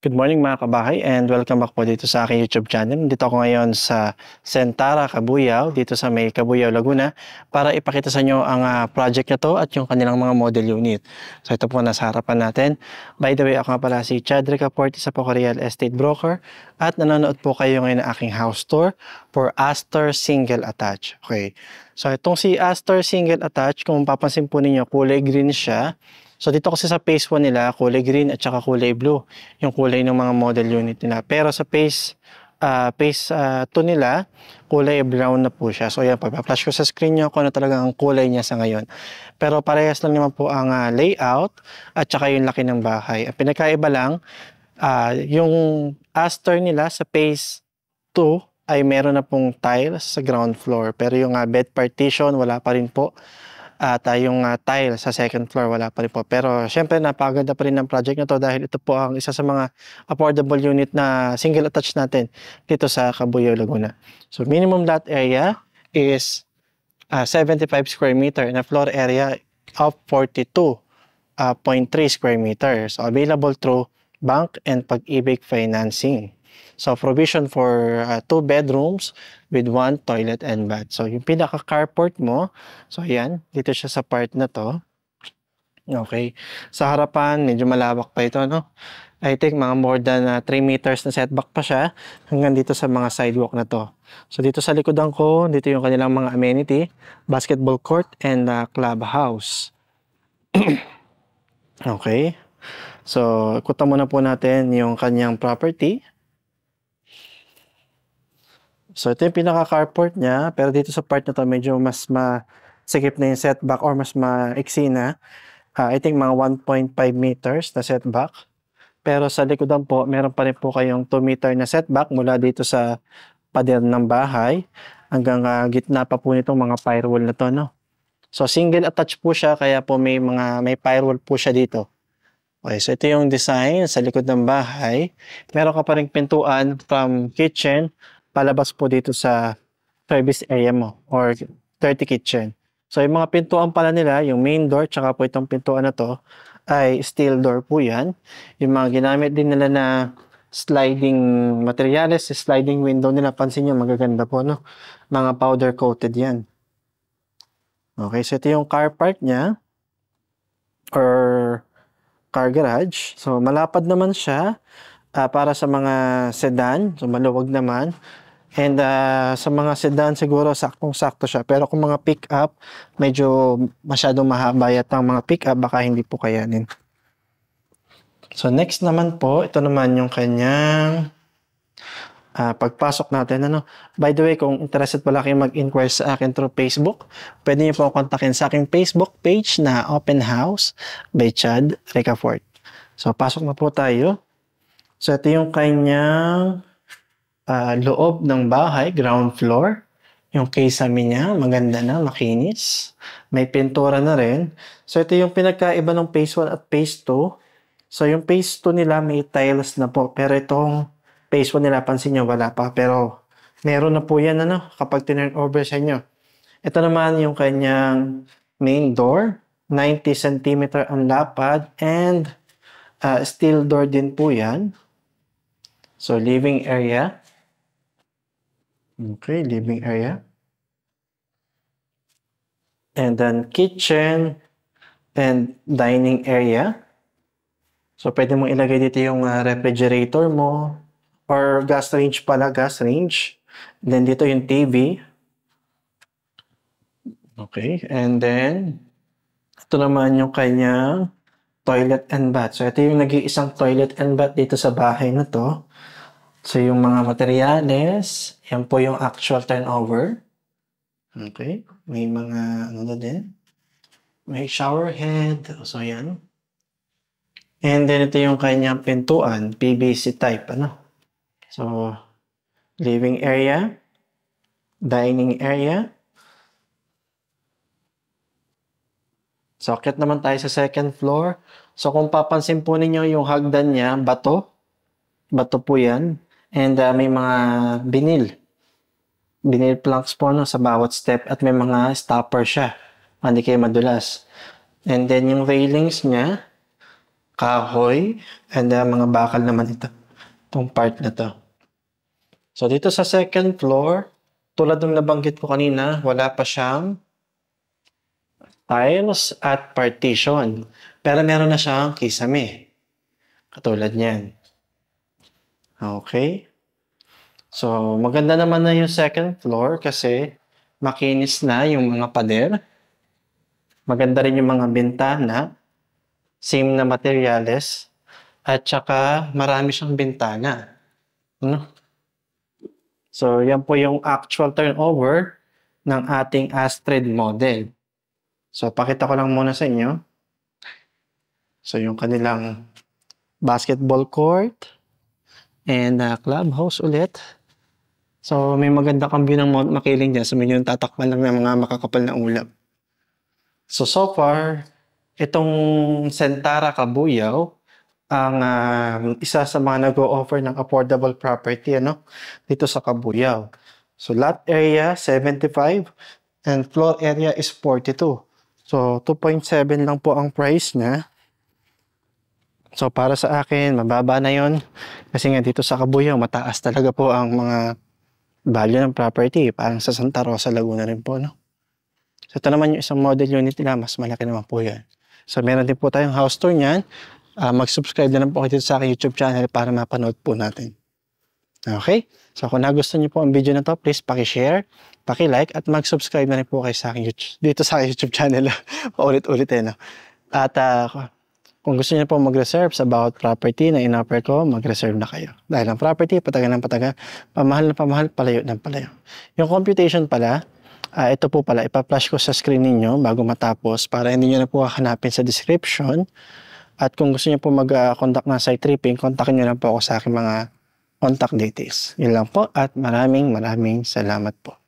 Good morning mga kabahay and welcome back po dito sa aking YouTube channel. Dito ako ngayon sa Sentara, Kabuyao, dito sa may Kabuyao, Laguna para ipakita sa inyo ang uh, project na to at yung kanilang mga model unit. So ito po nasa harapan natin. By the way, ako nga pala si Chadrick Aporte sa Paco Real Estate Broker at nanonood po kayo ngayon ng aking house tour for Astor Single Attach. Okay. So itong si Astor Single Attach, kung mapapansin po ninyo, kulay green siya. So dito kasi sa phase 1 nila, kulay green at saka kulay blue, yung kulay ng mga model unit nila. Pero sa phase uh, phase 2 uh, ah, nila, kulay brown na po siya. So ayan, pagpa-flash ko sa screen nyo kung ano talaga ang kulay niya sa ngayon. Pero parehas lang naman po ang uh, layout at saka yung laki ng bahay. Ang pinakaiba lang, uh, yung Astor nila sa phase 2 ay meron na pong tiles sa ground floor. Pero yung uh, bed partition, wala pa rin po. At uh, yung uh, tile sa second floor wala pa rin po. Pero syempre napaganda pa rin ang project na to dahil ito po ang isa sa mga affordable unit na single attached natin dito sa Cabuyao, Laguna. So minimum lot area is uh, ah, 75 square meter and floor area of 42.3 uh, square meters. So available through bank and pag-ibig financing. So, provision for uh, two bedrooms with one toilet and bath. So, yung pinaka-carport mo, so yan, dito siya sa part na to. Okay. Sa harapan, medyo malawak pa ito, no? I think mga more than uh, 3 meters na setback pa siya hanggang dito sa mga sidewalk na to. So dito sa likod ang ko, dito yung kanilang mga amenity, basketball court and uh, clubhouse. okay. So, kuta muna po natin yung kanyang property. So ito yung pinaka-carport niya, pero dito sa part na to medyo mas masikip na yung setback or mas maiksi na. Uh, I think mga 1.5 meters na setback. Pero sa likodan po, meron pa rin po kayong 2 meter na setback mula dito sa pader ng bahay hanggang uh, gitna pa po nitong mga firewall na to, no? So single attach po siya kaya po may mga may firewall po siya dito. Okay, so ito yung design sa likod ng bahay. Meron ka pa ring pintuan from kitchen palabas po dito sa service area mo or 30 kitchen. So yung mga pintuan pala nila, yung main door tsaka po itong pintuan na to ay steel door po yan. Yung mga ginamit din nila na sliding materials, sliding window nila, pansin nyo magaganda po no. Mga powder coated yan. Okay, so ito yung car park niya or car garage. So malapad naman siya uh, para sa mga sedan, so maluwag naman. And uh, sa mga sedan siguro saktong-sakto siya. Pero kung mga pick-up, medyo masyadong mahaba yata ang mga pick-up, baka hindi po kayanin. So next naman po, ito naman yung kanyang uh, pagpasok natin. Ano? By the way, kung interested pala kayo mag-inquire sa akin through Facebook, pwede niyo po kontakin sa aking Facebook page na Open House by Chad Ricafort. So pasok na po tayo. So ito yung kanyang uh, loob ng bahay, ground floor. Yung kesame niya, maganda na, makinis. May pintura na rin. So ito yung pinagkaiba ng phase 1 at phase 2. So yung phase 2 nila may tiles na po. Pero itong phase 1 nila, pansin nyo, wala pa. Pero meron na po yan ano, kapag tinurn over sa inyo. Ito naman yung kanyang main door. 90 cm ang lapad and uh, steel door din po yan. So, living area. Okay, living area. And then kitchen and dining area. So, pwede mong ilagay dito yung uh, refrigerator mo or gas range pala, gas range. And then dito yung TV. Okay, and then ito naman yung kanyang toilet and bath. So, ito yung nag-iisang toilet and bath dito sa bahay na to. So, yung mga materyales, yan po yung actual turnover. Okay. May mga, ano na din. May shower head. So, yan. And then, ito yung kanyang pintuan. PVC type, ano. So, living area, dining area, So, akit naman tayo sa second floor. So, kung papansin po ninyo yung hagdan niya, bato. Bato po yan. And uh, may mga binil. Binil planks po no, sa bawat step at may mga stopper siya. Hindi kayo madulas. And then yung railings niya, kahoy, and uh, mga bakal naman ito. Itong part na to. So, dito sa second floor, tulad ng nabanggit ko kanina, wala pa siyang tiles at partition. Pero meron na siyang kisame. Katulad niyan. Okay? So, maganda naman na yung second floor kasi makinis na yung mga pader. Maganda rin yung mga bintana. Same na materials. At saka marami siyang bintana. Ano? So, yan po yung actual turnover ng ating Astrid model. So, pakita ko lang muna sa inyo. So, yung kanilang basketball court and uh, clubhouse ulit. So, may maganda kang view ng Mount Makiling dyan. So, yung tatakpan lang ng mga makakapal na ulap. So, so far, itong Sentara Kabuyaw, ang uh, isa sa mga nag-o-offer ng affordable property ano, dito sa Kabuyaw. So, lot area 75 and floor area is 42. So, 2.7 lang po ang price niya. So, para sa akin, mababa na yon Kasi nga dito sa Kabuyaw, mataas talaga po ang mga value ng property. Parang sa Santa Rosa, Laguna rin po, no? So, ito naman yung isang model unit nila. Mas malaki naman po yan. So, meron din po tayong house tour niyan. Uh, mag-subscribe na lang po kayo dito sa aking YouTube channel para mapanood po natin. Okay? So kung nagustuhan niyo po ang video na to, please paki-share, paki-like at mag-subscribe na rin po kayo sa akin YouTube, dito sa YouTube channel. Paulit-ulit eh, no? At uh, kung gusto niyo po mag-reserve sa bawat property na in-offer ko, mag-reserve na kayo. Dahil ang property, pataga ng pataga, pamahal na pamahal, palayo ng palayo. Yung computation pala, uh, ito po pala, ipa-flash ko sa screen ninyo bago matapos para hindi nyo na po hahanapin sa description. At kung gusto niyo po mag-contact ah, ng site tripping, kontakin niyo lang po ako sa aking mga contact details. Yun lang po at maraming maraming salamat po.